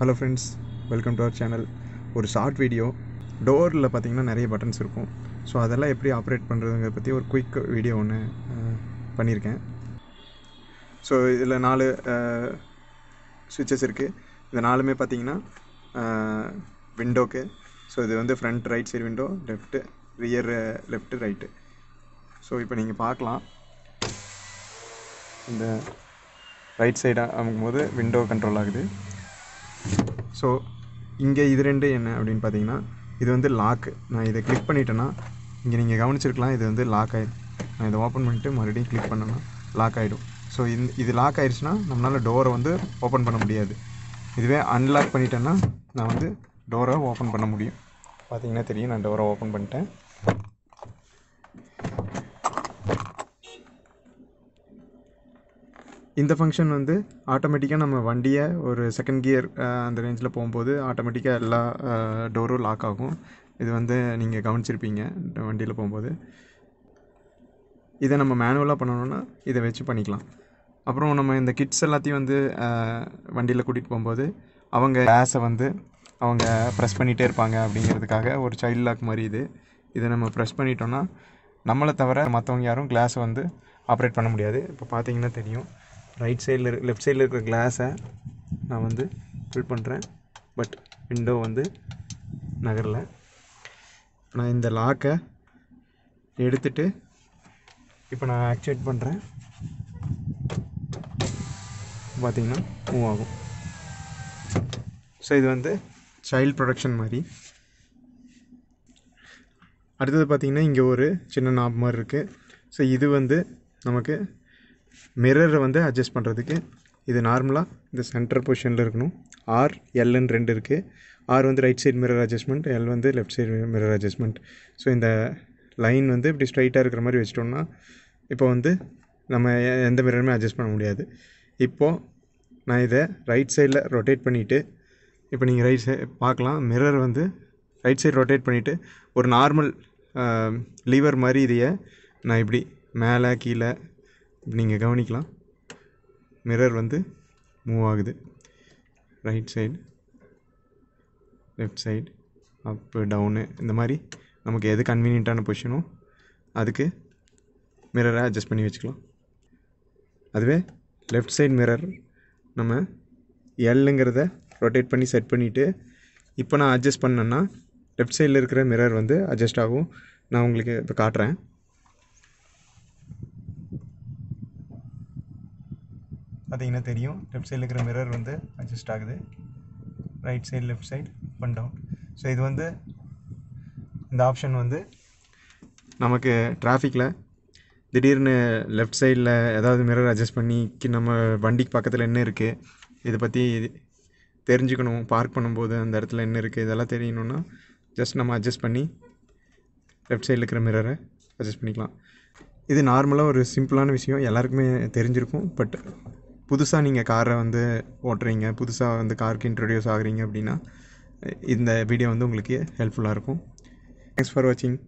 hello friends welcome to our channel ஒரு short video டோரில் பார்த்தீங்கன்னா நிறைய பட்டன்ஸ் இருக்கும் ஸோ அதெல்லாம் எப்படி ஆப்ரேட் பண்ணுறதுங்கிற பற்றி ஒரு குயிக் வீடியோ ஒன்று பண்ணியிருக்கேன் ஸோ இதில் நாலு சுவிச்சஸ் இருக்குது இது நாலுமே பார்த்தீங்கன்னா விண்டோக்கு ஸோ இது வந்து front right side window left rear left right so இப்போ நீங்கள் பார்க்கலாம் இந்த ரைட் சைடாக அமுக்கும் போது விண்டோ கண்ட்ரோல் ஆகுது ஸோ இங்கே இது ரெண்டு என்ன அப்படின்னு பார்த்தீங்கன்னா இது வந்து லாக்கு நான் இதை கிளிக் பண்ணிட்டேன்னா இங்கே நீங்கள் கவனிச்சிருக்கலாம் இது வந்து லாக் ஆகிடும் நான் இதை ஓப்பன் பண்ணிவிட்டு மறுபடியும் கிளிக் பண்ணேன்னா லாக் ஆகிடும் ஸோ இந்த இது லாக் ஆகிடுச்சுன்னா நம்மளால் டோரை வந்து ஓப்பன் பண்ண முடியாது இதுவே அன்லாக் பண்ணிட்டேன்னா நான் வந்து டோரை ஓப்பன் பண்ண முடியும் பார்த்தீங்கன்னா தெரியும் நான் டோரை ஓப்பன் பண்ணிட்டேன் இந்த ஃபங்க்ஷன் வந்து ஆட்டோமேட்டிக்காக நம்ம வண்டியை ஒரு செகண்ட் கியர் அந்த ரேஞ்சில் போகும்போது ஆட்டோமேட்டிக்காக எல்லா டோரும் லாக் ஆகும் இது வந்து நீங்கள் கவனிச்சிருப்பீங்க வண்டியில் போகும்போது இதை நம்ம மேனுவலாக பண்ணணுன்னா இதை வச்சு பண்ணிக்கலாம் அப்புறம் நம்ம இந்த கிட்ஸ் எல்லாத்தையும் வந்து வண்டியில் கூட்டிகிட்டு போகும்போது அவங்க கேஸை வந்து அவங்க ப்ரெஸ் பண்ணிகிட்டே இருப்பாங்க அப்படிங்கிறதுக்காக ஒரு சைல்ட் லாக் மாதிரி இது இதை நம்ம ப்ரெஸ் பண்ணிட்டோன்னா நம்மளை தவிர மற்றவங்க யாரும் கிளாஸை வந்து ஆப்ரேட் பண்ண முடியாது இப்போ பார்த்தீங்கன்னா தெரியும் ரைட் சைடில் லெஃப்ட் சைடில் இருக்கிற கிளாஸை நான் வந்து ஃபில் பண்ணுறேன் பட் விண்டோ வந்து நகரில் நான் இந்த லாக்கை எடுத்துட்டு இப்போ நான் ஆக்டிவேட் பண்ணுறேன் பார்த்திங்கன்னா மூவ் ஆகும் ஸோ இது வந்து சைல்ட் ப்ரொடக்ஷன் மாதிரி அடுத்தது பார்த்திங்கன்னா இங்கே ஒரு சின்ன நாப் மாதிரி இருக்குது ஸோ இது வந்து நமக்கு மிரரை வந்து அட்ஜஸ்ட் பண்ணுறதுக்கு இது நார்மலாக இந்த சென்டர் பொசிஷனில் இருக்கணும் ஆர் எல்ன்னு ரெண்டு இருக்குது ஆர் வந்து right side mirror adjustment L வந்து left side mirror adjustment so இந்த லைன் வந்து இப்படி ஸ்ட்ரைட்டாக இருக்கிற மாதிரி வச்சிட்டோம்னா இப்போ வந்து நம்ம எந்த மிரருமே அட்ஜஸ்ட் பண்ண முடியாது இப்போது நான் இதை ரைட் சைடில் ரொட்டேட் பண்ணிவிட்டு இப்போ நீங்கள் ரைட் சைட் பார்க்கலாம் மிரர் வந்து ரைட் சைடு ரொட்டேட் பண்ணிவிட்டு ஒரு நார்மல் லீவர் மாதிரி இதையே நான் இப்படி மேலே கீழே நீங்கள் கவனிக்கலாம் மிரர் வந்து மூவ் ஆகுது right side left side up down இந்த மாதிரி நமக்கு எது கன்வீனியண்ட்டான பொசிஷனோ அதுக்கு மிரரை அட்ஜஸ்ட் பண்ணி வச்சுக்கலாம் அதுவே லெஃப்ட் சைடு மிரர் நம்ம எல்லுங்கிறத ரொட்டேட் பண்ணி செட் பண்ணிவிட்டு இப்போ நான் அட்ஜஸ்ட் பண்ணேன்னா லெஃப்ட் சைடில் இருக்கிற மிரர் வந்து அட்ஜஸ்ட் ஆகும் நான் உங்களுக்கு இப்போ காட்டுறேன் பார்த்தீங்கன்னா தெரியும் லெஃப்ட் சைடில் இருக்கிற மிரர் வந்து அட்ஜஸ்ட் ஆகுது right side left side up and down so இது வந்து இந்த ஆப்ஷன் வந்து நமக்கு டிராஃபிக்கில் திடீர்னு லெஃப்ட் சைடில் ஏதாவது மிரர் அட்ஜஸ்ட் பண்ணி நம்ம வண்டிக்கு பக்கத்தில் என்ன இருக்குது இதை பற்றி தெரிஞ்சுக்கணும் பார்க் பண்ணும்போது அந்த இடத்துல என்ன இருக்குது இதெல்லாம் தெரியணுன்னா ஜஸ்ட் நம்ம அட்ஜஸ்ட் பண்ணி லெஃப்ட் சைடில் இருக்கிற மிரரை அட்ஜஸ்ட் பண்ணிக்கலாம் இது நார்மலாக ஒரு சிம்பிளான விஷயம் எல்லாருக்குமே தெரிஞ்சிருக்கும் பட் புதுசாக நீங்கள் காரை வந்து ஓட்டுறீங்க புதுசாக வந்து காருக்கு இன்ட்ரடியூஸ் ஆகுறீங்க அப்படின்னா இந்த வீடியோ வந்து உங்களுக்கு ஹெல்ப்ஃபுல்லாக இருக்கும் தேங்க்ஸ் ஃபார் வாட்சிங்